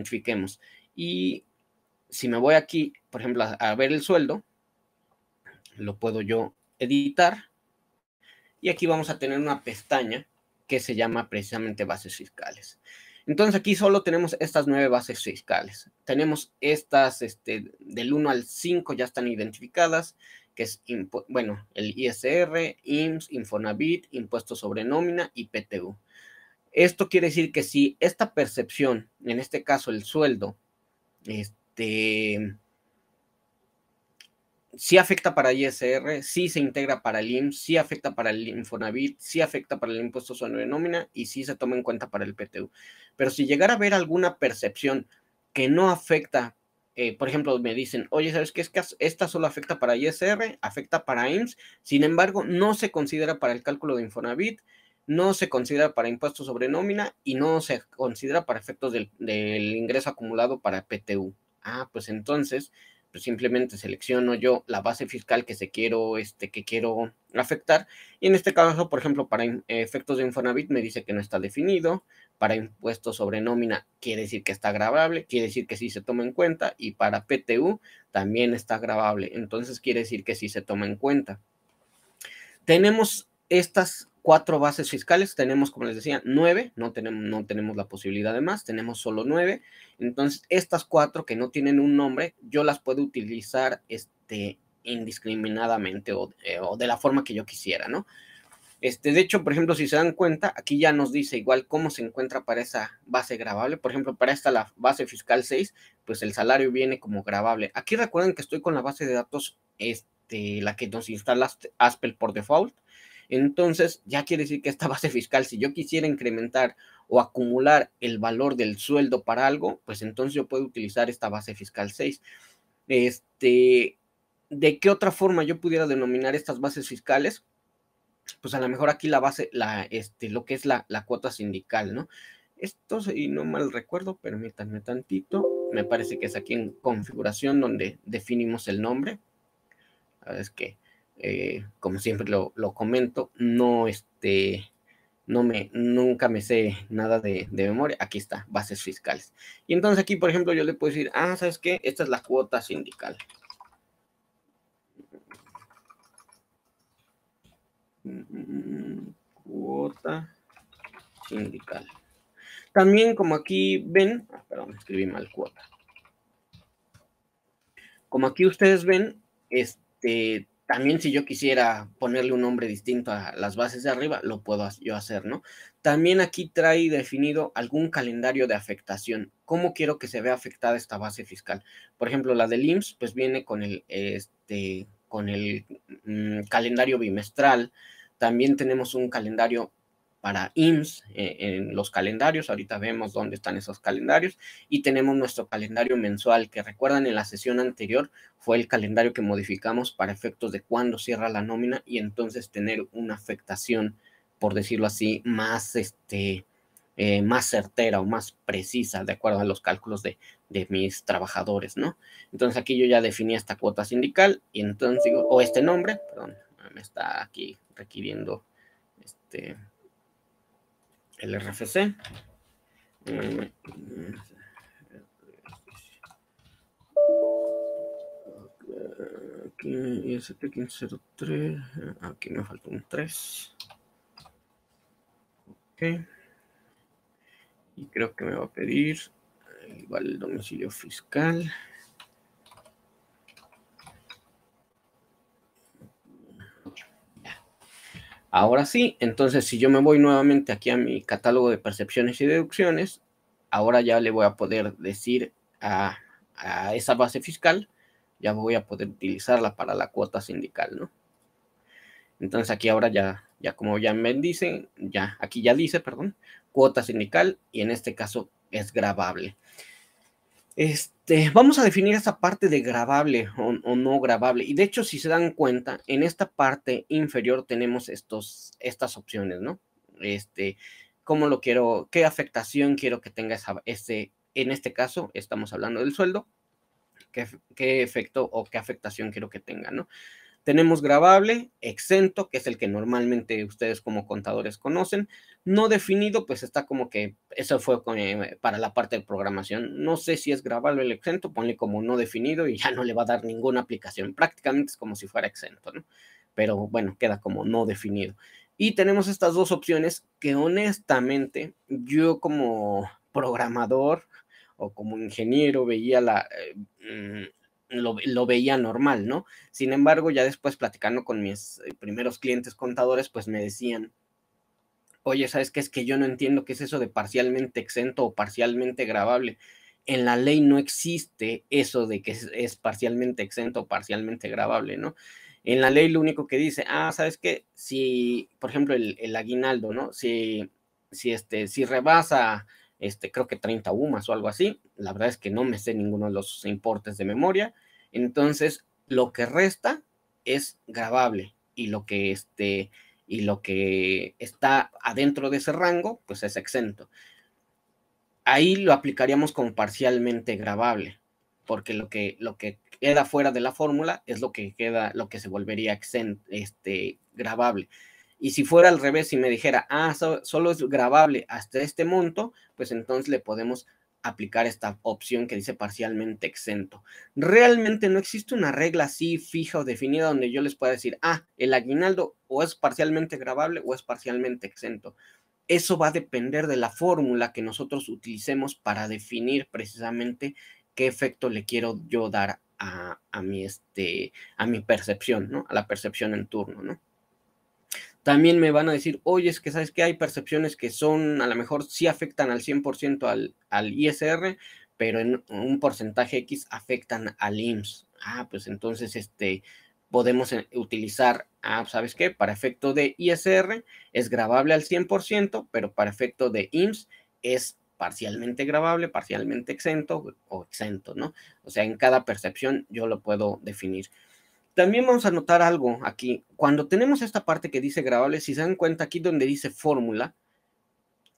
identifiquemos. Y si me voy aquí, por ejemplo, a, ver el sueldo, lo puedo yo editar. Y aquí vamos a tener una pestaña que se llama precisamente bases fiscales. Entonces aquí solo tenemos estas nueve bases fiscales. Tenemos estas este, del 1 al 5 ya están identificadas, que es, bueno, el ISR, IMSS, Infonavit, impuesto sobre nómina y PTU. Esto quiere decir que si esta percepción, en este caso el sueldo, este, sí afecta para ISR, sí se integra para el IMSS, sí afecta para el Infonavit, sí afecta para el impuesto sobre nómina y sí se toma en cuenta para el PTU. Pero si llegara a haber alguna percepción que no afecta, eh, por ejemplo, me dicen, oye, ¿sabes qué? Es esta solo afecta para ISR, afecta para IMSS, sin embargo, no se considera para el cálculo de Infonavit, no se considera para impuestos sobre nómina y no se considera para efectos del, ingreso acumulado para PTU. Ah, pues entonces, pues simplemente selecciono yo la base fiscal que se quiero, este, que quiero afectar. Y en este caso, por ejemplo, para eh, efectos de Infonavit me dice que no está definido. Para impuestos sobre nómina quiere decir que está grabable, quiere decir que sí se toma en cuenta. Y para PTU también está grabable. Entonces quiere decir que sí se toma en cuenta. Tenemos estas cuatro bases fiscales, tenemos, como les decía, nueve, no tenemos, no tenemos la posibilidad de más, tenemos solo nueve. Entonces, estas cuatro que no tienen un nombre, yo las puedo utilizar este, indiscriminadamente eh, o, de la forma que yo quisiera, ¿no? Este, de hecho, por ejemplo, si se dan cuenta, aquí ya nos dice igual cómo se encuentra para esa base grabable. Por ejemplo, para esta la base fiscal 6, pues el salario viene como grabable. Aquí recuerden que estoy con la base de datos, este, la que nos instala Aspel por default. Entonces, ya quiere decir que esta base fiscal, si yo quisiera incrementar o acumular el valor del sueldo para algo, pues entonces yo puedo utilizar esta base fiscal 6. Este, ¿de qué otra forma yo pudiera denominar estas bases fiscales? Pues a lo mejor aquí la base, la, este, lo que es la, la cuota sindical, ¿no? Esto, y no mal recuerdo, permítanme tantito. Me parece que es aquí en configuración donde definimos el nombre. A ver, es que eh, como siempre lo, comento, no este, no me, nunca me sé nada de, memoria. Aquí está, bases fiscales. Y entonces aquí, por ejemplo, yo le puedo decir, ah, ¿sabes qué? Esta es la cuota sindical. Mm, cuota sindical. También como aquí ven, ah, perdón, escribí mal cuota. Como aquí ustedes ven, este, también si yo quisiera ponerle un nombre distinto a las bases de arriba, lo puedo yo hacer, ¿no? También aquí trae definido algún calendario de afectación. ¿Cómo quiero que se vea afectada esta base fiscal? Por ejemplo, la del IMSS, pues viene con el, este, con el mm, calendario bimestral. También tenemos un calendario para IMSS eh, en los calendarios. Ahorita vemos dónde están esos calendarios y tenemos nuestro calendario mensual que recuerdan en la sesión anterior fue el calendario que modificamos para efectos de cuándo cierra la nómina y entonces tener una afectación, por decirlo así, más, este, eh, más certera o más precisa de acuerdo a los cálculos de, mis trabajadores, ¿no? Entonces aquí yo ya definí esta cuota sindical y entonces, o este nombre, perdón, me está aquí requiriendo este el RFC. Mm. Aquí, Aquí me ah, falta un 3. Ok. Y creo que me va a pedir eh, igual el domicilio fiscal. Ahora sí, entonces si yo me voy nuevamente aquí a mi catálogo de percepciones y deducciones, ahora ya le voy a poder decir a, esa base fiscal, ya voy a poder utilizarla para la cuota sindical, ¿no? Entonces aquí ahora ya, ya como ya me dicen, ya, aquí ya dice, perdón, cuota sindical y en este caso es grabable. Este, vamos a definir esa parte de grabable o, no grabable. Y de hecho, si se dan cuenta, en esta parte inferior tenemos estos, estas opciones, ¿no? Este, cómo lo quiero, qué afectación quiero que tenga esa, ese, en este caso, estamos hablando del sueldo, qué, qué efecto o qué afectación quiero que tenga, ¿no? Tenemos grabable, exento, que es el que normalmente ustedes como contadores conocen. No definido, pues está como que eso fue eh, para la parte de programación. No sé si es grabable el exento, ponle como no definido y ya no le va a dar ninguna aplicación. Prácticamente es como si fuera exento, ¿no? Pero bueno, queda como no definido. Y tenemos estas dos opciones que honestamente yo como programador o como ingeniero veía la, eh, mm, lo, lo, veía normal, ¿no? Sin embargo, ya después platicando con mis eh, primeros clientes contadores, pues me decían, oye, ¿sabes qué? Es que yo no entiendo qué es eso de parcialmente exento o parcialmente grabable. En la ley no existe eso de que es, parcialmente exento o parcialmente grabable, ¿no? En la ley lo único que dice, ah, ¿sabes qué? Si, por ejemplo, el, aguinaldo, ¿no? Si, si, este, si rebasa este, creo que 30 UMAS o algo así. La verdad es que no me sé ninguno de los importes de memoria. Entonces, lo que resta es grabable y lo que, este, y lo que está adentro de ese rango, pues es exento. Ahí lo aplicaríamos como parcialmente grabable, porque lo que, lo que queda fuera de la fórmula es lo que queda, lo que se volvería exento, este, grabable. Y si fuera al revés y me dijera, ah, solo es grabable hasta este monto, pues entonces le podemos aplicar esta opción que dice parcialmente exento. Realmente no existe una regla así fija o definida donde yo les pueda decir, ah, el aguinaldo o es parcialmente grabable o es parcialmente exento. Eso va a depender de la fórmula que nosotros utilicemos para definir precisamente qué efecto le quiero yo dar a, a mi, este, a mi percepción, ¿no? A la percepción en turno, ¿no? También me van a decir, oye, es que sabes que hay percepciones que son, a lo mejor sí afectan al 100% al, ISR, pero en un porcentaje X afectan al IMSS. Ah, pues entonces este, podemos eh, utilizar, ah, ¿sabes qué? Para efecto de ISR es grabable al 100%, pero para efecto de IMSS es parcialmente grabable, parcialmente exento o exento, ¿no? O sea, en cada percepción yo lo puedo definir. También vamos a notar algo aquí. Cuando tenemos esta parte que dice grabable, si se dan cuenta aquí donde dice fórmula,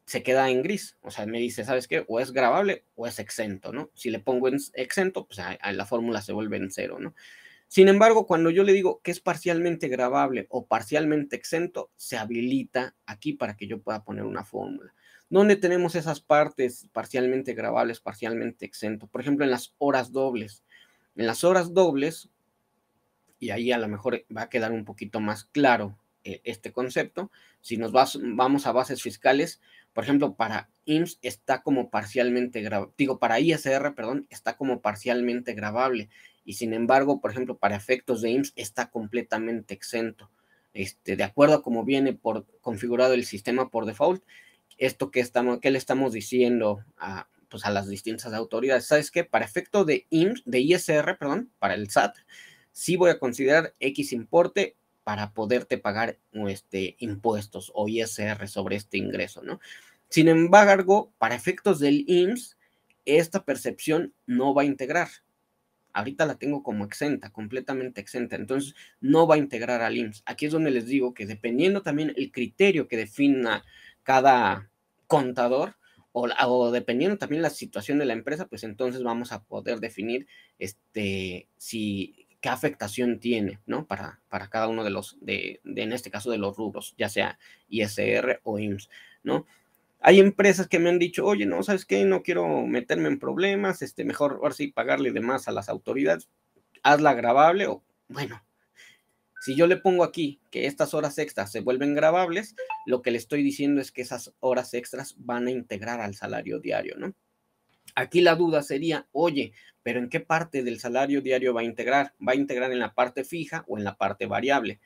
se queda en gris. O sea, me dice, ¿sabes qué? O es grabable o es exento, ¿no? Si le pongo en exento, pues la fórmula se vuelve en cero, ¿no? Sin embargo, cuando yo le digo que es parcialmente grabable o parcialmente exento, se habilita aquí para que yo pueda poner una fórmula. ¿Dónde tenemos esas partes parcialmente grabables, parcialmente exento? Por ejemplo, en las horas dobles. En las horas dobles, y ahí a lo mejor va a quedar un poquito más claro eh, este concepto. Si nos vamos a bases fiscales, por ejemplo, para IMSS está como parcialmente grabable, digo, para ISR, perdón, está como parcialmente grabable y sin embargo, por ejemplo, para efectos de IMSS está completamente exento. Este, de acuerdo a cómo viene por, configurado el sistema por default, esto que, estamos, le estamos diciendo a, pues, a las distintas autoridades, ¿sabes qué? Para efecto de IMSS, de ISR, perdón, para el SAT, sí voy a considerar X importe para poderte pagar este, impuestos o ISR sobre este ingreso, ¿no? Sin embargo, para efectos del IMSS, esta percepción no va a integrar. Ahorita la tengo como exenta, completamente exenta, entonces no va a integrar al IMSS. Aquí es donde les digo que dependiendo también el criterio que defina cada contador, o, o, dependiendo también la situación de la empresa, pues entonces vamos a poder definir este, si qué afectación tiene, ¿no? Para, para cada uno de los, de, de, en este caso, de los rubros, ya sea ISR o IMSS, ¿no? Hay empresas que me han dicho, oye, no, ¿sabes qué? No quiero meterme en problemas, este, mejor ahora sí pagarle de más a las autoridades, hazla grabable o, bueno, si yo le pongo aquí que estas horas extras se vuelven grabables, lo que le estoy diciendo es que esas horas extras van a integrar al salario diario, ¿no? Aquí la duda sería, oye, pero ¿en qué parte del salario diario va a integrar? ¿Va a integrar en la parte fija o en la parte variable?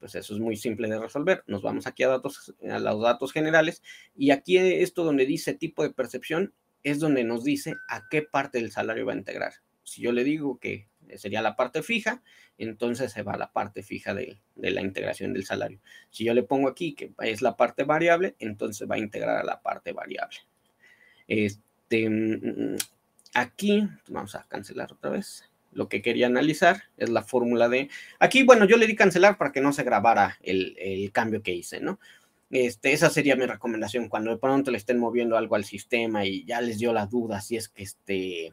Pues eso es muy simple de resolver. Nos vamos aquí a, datos, a los datos generales y aquí esto donde dice tipo de percepción es donde nos dice a qué parte del salario va a integrar. Si yo le digo que sería la parte fija, entonces se va a la parte fija de, la integración del salario. Si yo le pongo aquí que es la parte variable, entonces va a integrar a la parte variable. Este, este, aquí, vamos a cancelar otra vez. Lo que quería analizar es la fórmula de... Aquí, bueno, yo le di cancelar para que no se grabara el, cambio que hice, ¿no? Este, esa sería mi recomendación cuando de pronto le estén moviendo algo al sistema y ya les dio la duda si es que este,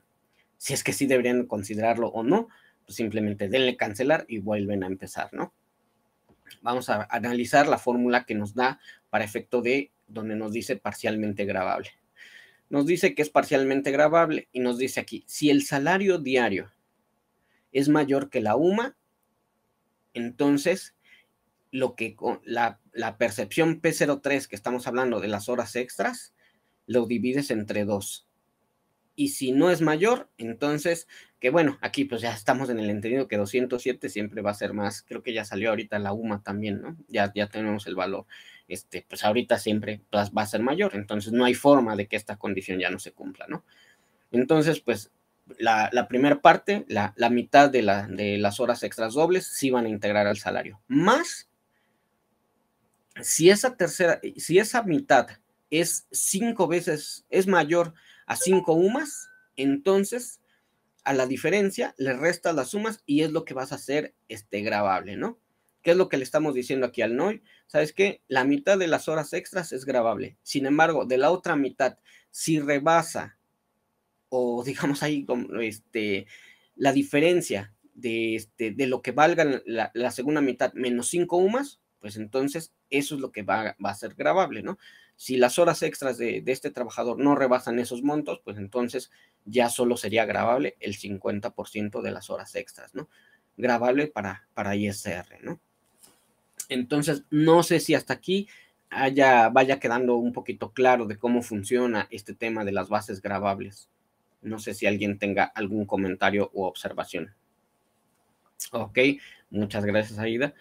si es que sí deberían considerarlo o no, pues simplemente denle cancelar y vuelven a empezar, ¿no? Vamos a analizar la fórmula que nos da para efecto de donde nos dice parcialmente grabable nos dice que es parcialmente grabable y nos dice aquí, si el salario diario es mayor que la UMA, entonces lo que la, la percepción P03 que estamos hablando de las horas extras, lo divides entre dos y si no es mayor, entonces, que bueno, aquí pues ya estamos en el entendido que 207 siempre va a ser más, creo que ya salió ahorita la UMA también, ¿no? Ya, ya tenemos el valor, este, pues ahorita siempre va a ser mayor, entonces no hay forma de que esta condición ya no se cumpla, ¿no? Entonces, pues la, primera parte, la, mitad de, de las horas extras dobles sí van a integrar al salario, más si esa tercera, si esa mitad es cinco veces, es mayor a cinco UMAS, entonces a la diferencia le restas las sumas y es lo que vas a hacer este grabable, ¿no? ¿Qué es lo que le estamos diciendo aquí al NOI? ¿Sabes qué? La mitad de las horas extras es grabable. Sin embargo, de la otra mitad, si rebasa o digamos ahí como este, la diferencia de, este, de lo que valga la, segunda mitad menos 5 UMAS, pues entonces eso es lo que va, va a ser grabable, ¿no? Si las horas extras de, este trabajador no rebasan esos montos, pues entonces ya solo sería grabable el 50% de las horas extras, ¿no? Grabable para, para ISR, ¿no? Entonces, no sé si hasta aquí haya, vaya quedando un poquito claro de cómo funciona este tema de las bases grabables. No sé si alguien tenga algún comentario o observación. Ok, muchas gracias, Aida.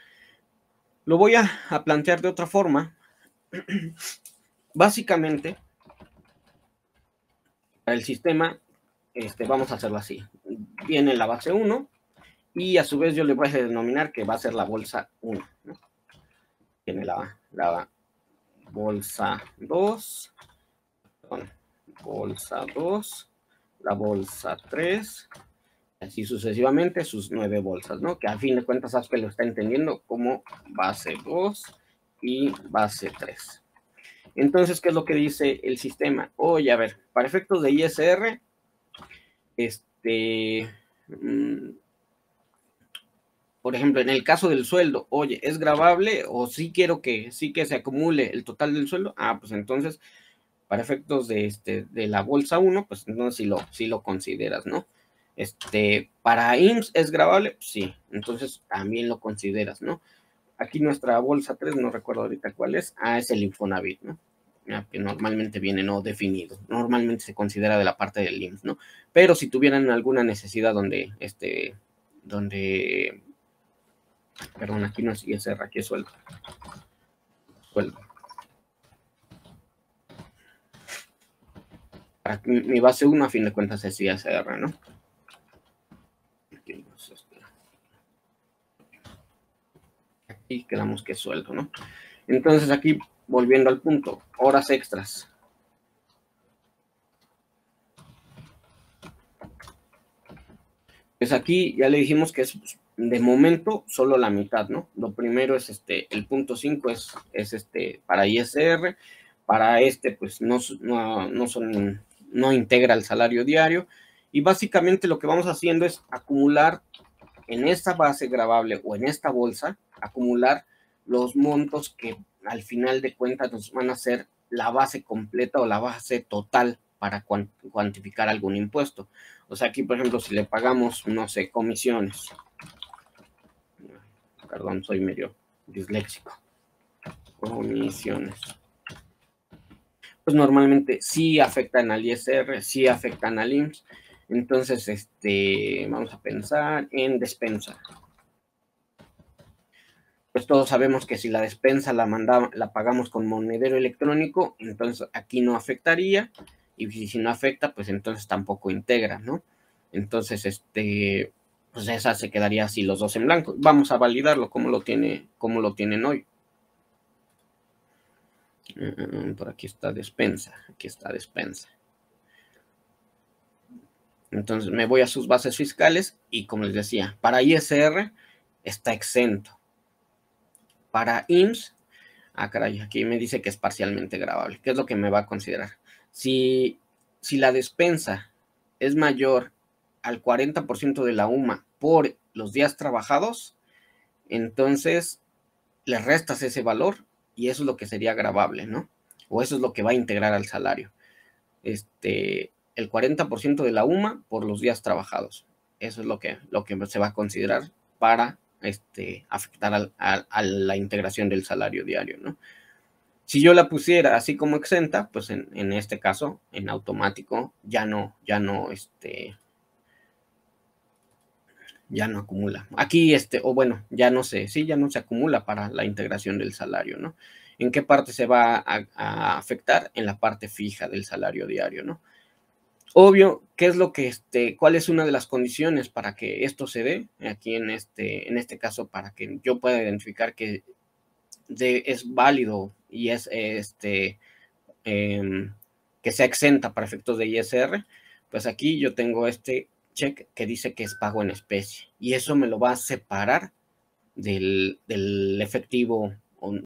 Lo voy a, a plantear de otra forma. Básicamente, el sistema, este, vamos a hacerlo así. Viene la base 1 y a su vez yo le voy a denominar que va a ser la bolsa 1. Tiene la, la bolsa 2, bolsa 2, la bolsa 3, así sucesivamente sus nueve bolsas, ¿no? Que a fin de cuentas que lo está entendiendo como base 2 y base 3. Entonces, ¿qué es lo que dice el sistema? Oye, a ver, para efectos de ISR, este, mm, por ejemplo, en el caso del sueldo, oye, ¿es grabable o sí quiero que, sí que se acumule el total del sueldo? Ah, pues entonces, para efectos de, este, de la bolsa 1, pues entonces sí lo, sí lo consideras, ¿no? Este, para IMSS es grabable, pues sí, entonces también lo consideras, ¿no? Aquí nuestra bolsa 3, no recuerdo ahorita cuál es, ah, es el Infonavit, ¿no? que normalmente viene no definido, normalmente se considera de la parte del IMSS, ¿no? Pero si tuvieran alguna necesidad donde, este, donde, perdón, aquí no es ISR, aquí es Suelto. mi base 1 a fin de cuentas es ISR, ¿no? Este. Aquí quedamos que suelto, ¿no? Entonces aquí volviendo al punto, horas extras. Pues aquí ya le dijimos que es pues, de momento solo la mitad, ¿no? Lo primero es este, el punto 5 es, es este para ISR, para este pues no, no, no, son, no integra el salario diario y básicamente lo que vamos haciendo es acumular en esta base grabable o en esta bolsa, acumular los montos que al final de cuentas nos van a ser la base completa o la base total para cuantificar algún impuesto. O sea, aquí, por ejemplo, si le pagamos, no sé, comisiones. Perdón, soy medio disléxico. Comisiones. Pues normalmente sí afectan al ISR, sí afectan al IMSS. Entonces, este, vamos a pensar en despensa pues todos sabemos que si la despensa la, pagamos con monedero electrónico, entonces aquí no afectaría, y si no afecta, pues entonces tampoco integra, ¿no? Entonces, este, pues esa se quedaría así los dos en blanco. Vamos a validarlo cómo lo tiene, como lo tienen hoy. Mm, por aquí está despensa, aquí está despensa. Entonces me voy a sus bases fiscales y como les decía, para ISR está exento para IMSS. Ah, caray, aquí me dice que es parcialmente grabable. ¿Qué es lo que me va a considerar? Si, la despensa es mayor al 40% de la UMA por los días trabajados, entonces le restas ese valor y eso es lo que sería grabable, ¿no? O eso es lo que va a integrar al salario. Este, el 40% de la UMA por los días trabajados. Eso es lo que, lo que se va a considerar para este, afectar a, la integración del salario diario, ¿no? Si yo la pusiera así como exenta, pues en, este caso, en automático, ya no, ya no, este, ya no acumula. Aquí, este, o bueno, ya no sé, sí, ya no se acumula para la integración del salario, ¿no? ¿En qué parte se va a afectar? En la parte fija del salario diario, ¿no? Obvio, ¿qué es lo que, este, cuál es una de las condiciones para que esto se dé? Aquí en este, en este caso, para que yo pueda identificar que es válido y es, este, em, que sea exenta para efectos de ISR, pues aquí yo tengo este check que dice que es pago en especie y eso me lo va a separar del, del efectivo